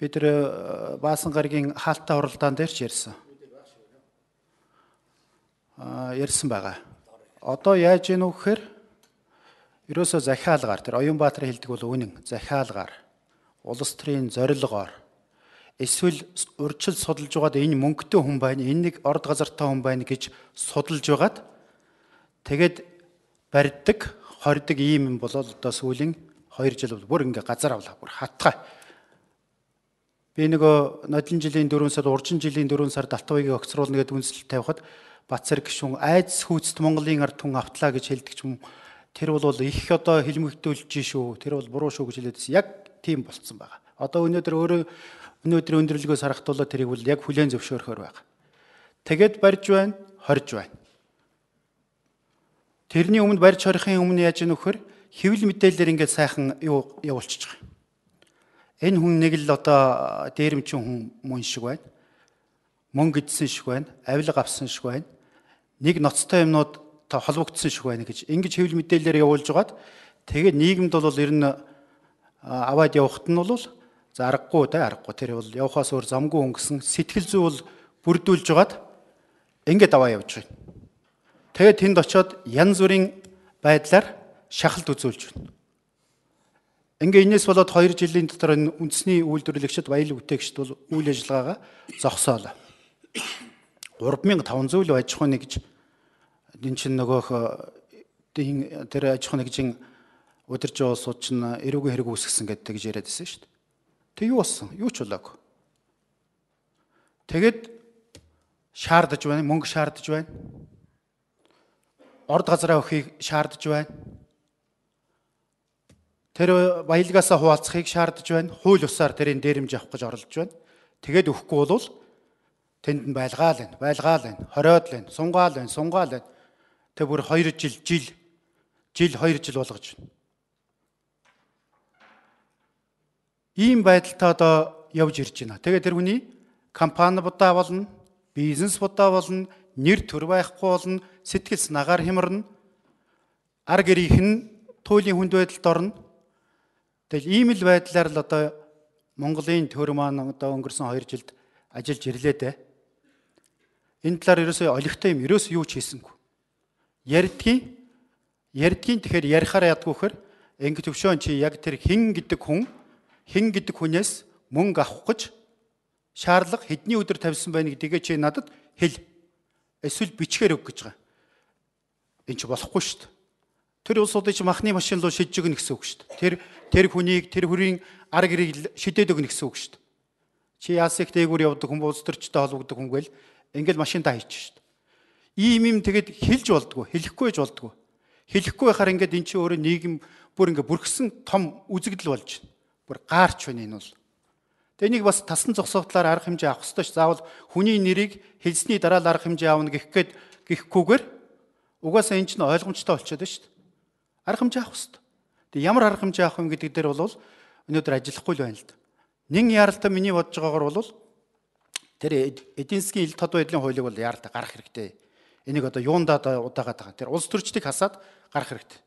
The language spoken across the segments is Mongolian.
бид нэ баасан гаргийн хаалттай уралдаан дээр ч ярьсан. Аа ярьсан байгаа. Одоо яаж гинүү гэхээр ерөөсөө захиалгаар тэр Оюнбаатар хэлдэг бол үнэн захиалгаар улс төрийн зорилгоор эсвэл урьдчил судалж байгаад энэ мөнгөтэй хүн байна, энэ нэг орд газартай хүн байна гэж судалж байгаад тэгээд барьдаг, хордог ийм юм болол одоо сүүлийн 2 жил бүр ингээ газар авлаа, бүр хатгаа Би нөгөө нодлын жилийн 4 сард уржин жилийн 4 сард Алтавыг огцруулна гэдэг үнэлт тавихад Бацэр гişүн айдс хүйцт Монголын ард түн автлаа гэж хэлдэг юм. Тэр бол их одоо хилмигдүүлж шүү. Тэр бол буруу шүү гэж хэлээдсэн. Яг тийм болцсон байгаа. Одоо өнөөдөр өөрөө өнөөдрийн өндөрлөгөөс харахтуулаад тэрийг бол яг хүлэн зөвшөөрөхөр байгаа. Тэгэд барьж байна, хорж байна. Тэрний өмнө барьж хорихын өмнө яаж нөхөр хэвлэл мэдээлэлээр ингээд сайхан юу явуулчих. Энэ хүн нэг л одоо дээрэмчин хүн мөн шиг байна. Мөнгө идсэн шиг байна, авилга авсан шиг байна. Нэг ноцтой юмнууд та холбогдсон шиг байна гэж ингэж хэвлэл мэдээлэлээр явуулж байгаад тэгээ нийгэмд бол ер нь аваад явахт нь бол за аргагүй да аргагүй тэр бол явахаас өөр замгүй өнгөсөн сэтгэл зүй бол бүрдүүлж байгаад ингээд аваа явж байна. Тэгээд тэнд очиод янз бүрийн байдлаар шахалт үзүүлж байна. Ингээ энэс болоод 2 жилийн дотор энэ үндэсний үйлдвэрлэгчд баялаг бүтээгчд бол үйл ажиллагаагаа зогсоолаа. 3500 л аж ахуйн нэгж энэ чинь нөгөөх тэр аж ахуйн нэгжийн удирч улсууд ч эрүүгийн хэрэг үүсгэсэн гэдэг тэгж яриад байсан шүү дээ. Тэг юу болсон? Юу ч болоог. Тэгэд шаардаж байна, мөнгө шаардаж байна. Орд газараа өхийг шаардаж байна. Тэр баялгаасаа хуваалцахыг шаардж байна. Хууль усаар тэрийн дээрэмж авах гэж оролж байна. Тэгээд өгөхгүй бол тэнд нь байлгаал байна. Байлгаал байна. Хориод л байна. Сунгаал байна. Сунгаал байна. Тэг бүр 2 жил жил жил 2 жил болгож байна. Ийм байдалтай одоо явж ирж байна. Тэгээд тэр хүний компани будаа болно, бизнес будаа болно, нэр төр байхгүй болно, сэтгэл санаагаар хямрна. Ар гэрийнх нь туйлын хүнд байдалд орно. Тэгэл ийм л байдлаар л одоо Монголын төр маань одоо өнгөрсөн 2 жилд ажиллаж ирлээ дээ. Энэ талаар ерөөсөө олигтой юм ерөөсөө юу ч хийсэнгүй. Ярдгийн ярдгийн тэгэхээр ярихаар ядгүй хэр ингээд төвшөн чи яг тэр хин гэдэг хүн хин гэдэг хүнээс мөнгө авах гэж шаарлага хэдний өдөр тавьсан байна гэдгийг чи надад хэл. Эсвэл бичгээр өг гэж байгаа. Энд чи болохгүй шүү дээ. Тэр улсуудын чи махны машин руу шидэж өгнө гэсэн үг шүү дээ. Тэр тэр хүнийг тэр хүрийн арга хэрийг шидэд өгнө гэсэн үг шүү дээ. Чи яасыг дээгүүр явдаг хүн улс төрчтэй холбогдох хүнгээл ингээл машинтаа хийчих шүү дээ. Ийм юм тэгэд хэлж болдгоо, хэлэхгүй ч болдгоо. Хэлэхгүй байхаар ингээд эн чинь өөрөө нийгэм бүр ингээд бүрхсэн том үзэгдэл болж байна. Бүр гаарч байна энэ бол. Тэгээ энийг бас тасн зогсоотлаар арга хэмжээ авах ёстой ш. Заавал хүний нэрийг хэлсний дараа л арга хэмжээ аавна гэх гээд гэхгүйгээр угаасаа эн чинь ойлгомжтой болчиход байна шүү дээ. Арга хэмжээ авах ёстой. Тэгээ ямар арга хэмжээ авах юм гэдэг дээр бол өнөөдөр ажиллахгүй л байна л да. Нин яралтай миний бодож байгаагаар бол тэр эдийн засгийн ил тод байдлын хуулийг бол яаралтай гарах хэрэгтэй. Энийг одоо юундаа удаагаад байгаа. Тэр улс төрчдийг хасаад гарах хэрэгтэй.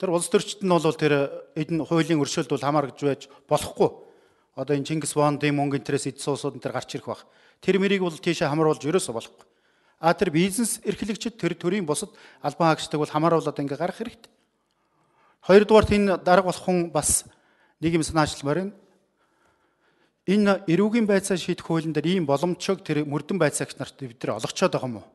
Тэр улс төрчд нь бол тэр эдийн хуулийн өршөөлт бол хамаар гэж байж болохгүй. Одоо энэ Чингис Воондын мөнгө интерес эдс уусууд энэ төр гарч ирэх бах. Тэр мэрийг бол тийшээ хамруулж ерөөсө болохгүй. А тэр бизнес эрхлэгчид тэр төрийн бусад албан хаагчдыг бол хамааруулад ингээ гарах хэрэгтэй. Хоёрдугаарт энэ дарга болохын бас нэг юм санаачламаар байна. Энэ эрүүгийн байцаа шийдэх хуулийн дээр ийм боломжийг тэр мөрдөн байцаагч нарт бид нар олгочоод байгаа юм уу?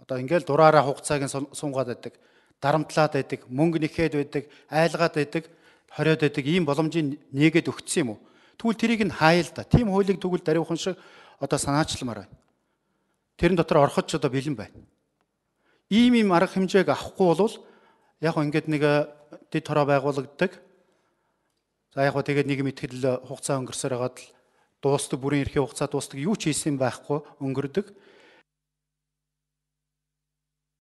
Одоо ингээл дураараа хугацааг нь сунгаад байдаг, дарамтлаад байдаг, мөнгө нэхэд байдаг, айлгаад байдаг, хориод байдаг ийм боломжийн нээгээд өгсөн юм уу? Тэгвэл тэрийг нь хаая л да. Тим хуулийг тэгвэл даруйхан шиг одоо санаачламаар байна. Тэрэн дотор ороход ч одоо бэлэн байна. Ийм ийм арга хэмжээг авахгүй бол яг ингээд нэг дэд хороо байгуулагддаг. За яг хөө тэгээд нийгэм ихтгэл э, хугацаа өнгөрсөөр хагаад л дуустдаг бүрийн эрхийн хугацаа дуустдаг юу ч хийсэн байхгүй өнгөрдөг.